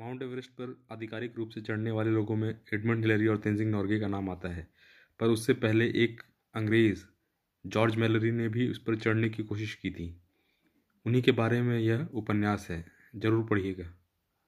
mount Everest पर आधिकारिक रूप से चढ़ने वाले लोगों में एडमंड हिलेरी और तेंजिंग नॉर्गे का नाम आता है पर उससे पहले एक अंग्रेज़ जॉर्ज मेलरी ने भी उस पर चढ़ने की कोशिश की थी उन्हीं के बारे में यह उपन्यास है ज़रूर पढ़िएगा